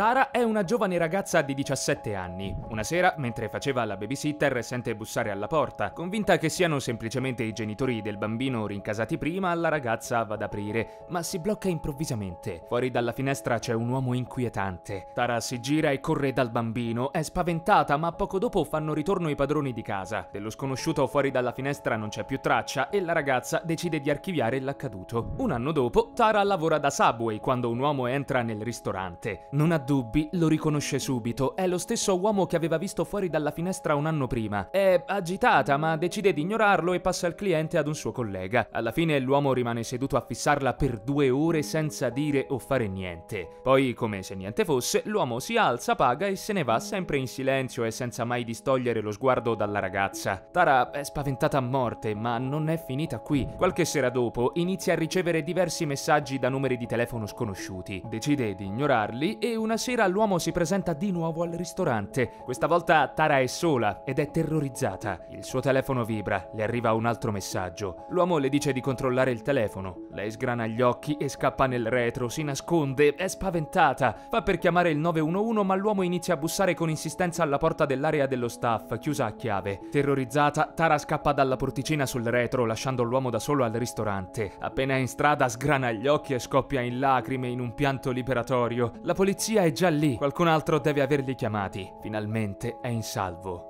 Tara è una giovane ragazza di 17 anni. Una sera, mentre faceva la babysitter, sente bussare alla porta, convinta che siano semplicemente i genitori del bambino rincasati prima, la ragazza va ad aprire, ma si blocca improvvisamente. Fuori dalla finestra c'è un uomo inquietante. Tara si gira e corre dal bambino, è spaventata, ma poco dopo fanno ritorno i padroni di casa. Dello sconosciuto fuori dalla finestra non c'è più traccia e la ragazza decide di archiviare l'accaduto. Un anno dopo, Tara lavora da Subway quando un uomo entra nel ristorante. Non ha dubbi, lo riconosce subito. È lo stesso uomo che aveva visto fuori dalla finestra un anno prima. È agitata, ma decide di ignorarlo e passa il cliente ad un suo collega. Alla fine l'uomo rimane seduto a fissarla per due ore senza dire o fare niente. Poi, come se niente fosse, l'uomo si alza, paga e se ne va sempre in silenzio e senza mai distogliere lo sguardo dalla ragazza. Tara è spaventata a morte, ma non è finita qui. Qualche sera dopo inizia a ricevere diversi messaggi da numeri di telefono sconosciuti. Decide di ignorarli e una sera l'uomo si presenta di nuovo al ristorante. Questa volta Tara è sola ed è terrorizzata. Il suo telefono vibra, le arriva un altro messaggio. L'uomo le dice di controllare il telefono. Lei sgrana gli occhi e scappa nel retro, si nasconde, è spaventata. Fa per chiamare il 911 ma l'uomo inizia a bussare con insistenza alla porta dell'area dello staff, chiusa a chiave. Terrorizzata, Tara scappa dalla porticina sul retro lasciando l'uomo da solo al ristorante. Appena in strada sgrana gli occhi e scoppia in lacrime in un pianto liberatorio. La polizia polizia è già lì, qualcun altro deve averli chiamati. Finalmente è in salvo.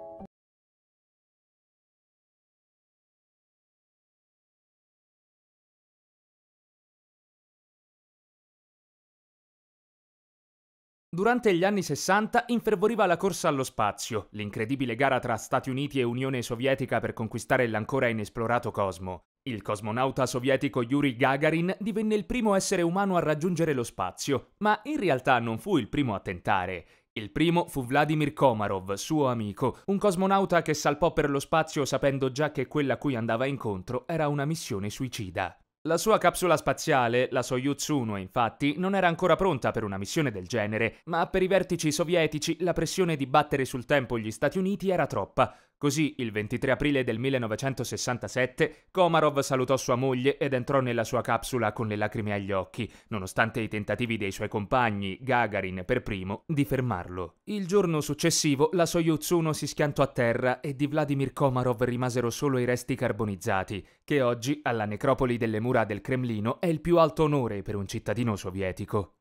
Durante gli anni 60 infervoriva la corsa allo spazio, l'incredibile gara tra Stati Uniti e Unione Sovietica per conquistare l'ancora inesplorato cosmo. Il cosmonauta sovietico Yuri Gagarin divenne il primo essere umano a raggiungere lo spazio, ma in realtà non fu il primo a tentare. Il primo fu Vladimir Komarov, suo amico, un cosmonauta che salpò per lo spazio sapendo già che quella a cui andava incontro era una missione suicida. La sua capsula spaziale, la Soyuz 1, infatti, non era ancora pronta per una missione del genere, ma per i vertici sovietici la pressione di battere sul tempo gli Stati Uniti era troppa, Così, il 23 aprile del 1967, Komarov salutò sua moglie ed entrò nella sua capsula con le lacrime agli occhi, nonostante i tentativi dei suoi compagni, Gagarin per primo, di fermarlo. Il giorno successivo la Soyuz 1 si schiantò a terra e di Vladimir Komarov rimasero solo i resti carbonizzati, che oggi, alla necropoli delle mura del Cremlino, è il più alto onore per un cittadino sovietico.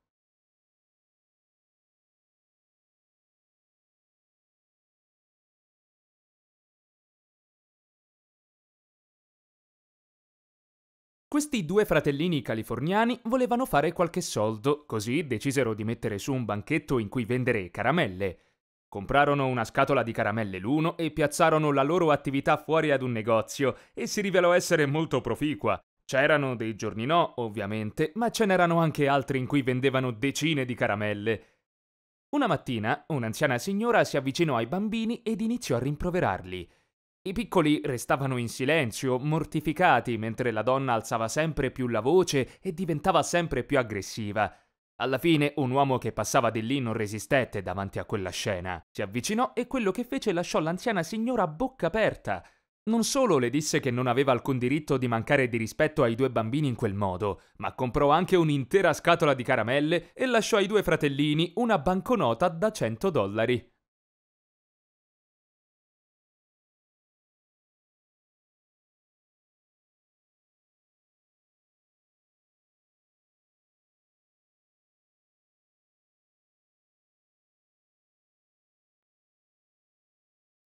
Questi due fratellini californiani volevano fare qualche soldo, così decisero di mettere su un banchetto in cui vendere caramelle. Comprarono una scatola di caramelle l'uno e piazzarono la loro attività fuori ad un negozio e si rivelò essere molto proficua. C'erano dei giorni no, ovviamente, ma ce n'erano anche altri in cui vendevano decine di caramelle. Una mattina un'anziana signora si avvicinò ai bambini ed iniziò a rimproverarli. I piccoli restavano in silenzio, mortificati, mentre la donna alzava sempre più la voce e diventava sempre più aggressiva. Alla fine un uomo che passava di lì non resistette davanti a quella scena. Si avvicinò e quello che fece lasciò l'anziana signora a bocca aperta. Non solo le disse che non aveva alcun diritto di mancare di rispetto ai due bambini in quel modo, ma comprò anche un'intera scatola di caramelle e lasciò ai due fratellini una banconota da 100 dollari.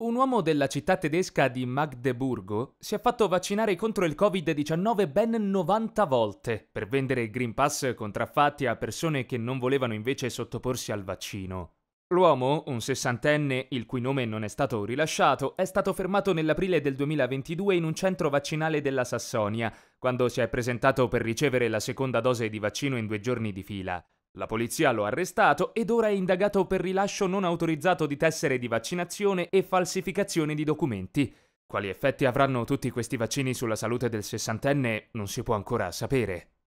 Un uomo della città tedesca di Magdeburgo si è fatto vaccinare contro il Covid-19 ben 90 volte per vendere Green Pass contraffatti a persone che non volevano invece sottoporsi al vaccino. L'uomo, un sessantenne il cui nome non è stato rilasciato, è stato fermato nell'aprile del 2022 in un centro vaccinale della Sassonia, quando si è presentato per ricevere la seconda dose di vaccino in due giorni di fila. La polizia lo ha arrestato ed ora è indagato per rilascio non autorizzato di tessere di vaccinazione e falsificazione di documenti. Quali effetti avranno tutti questi vaccini sulla salute del sessantenne non si può ancora sapere.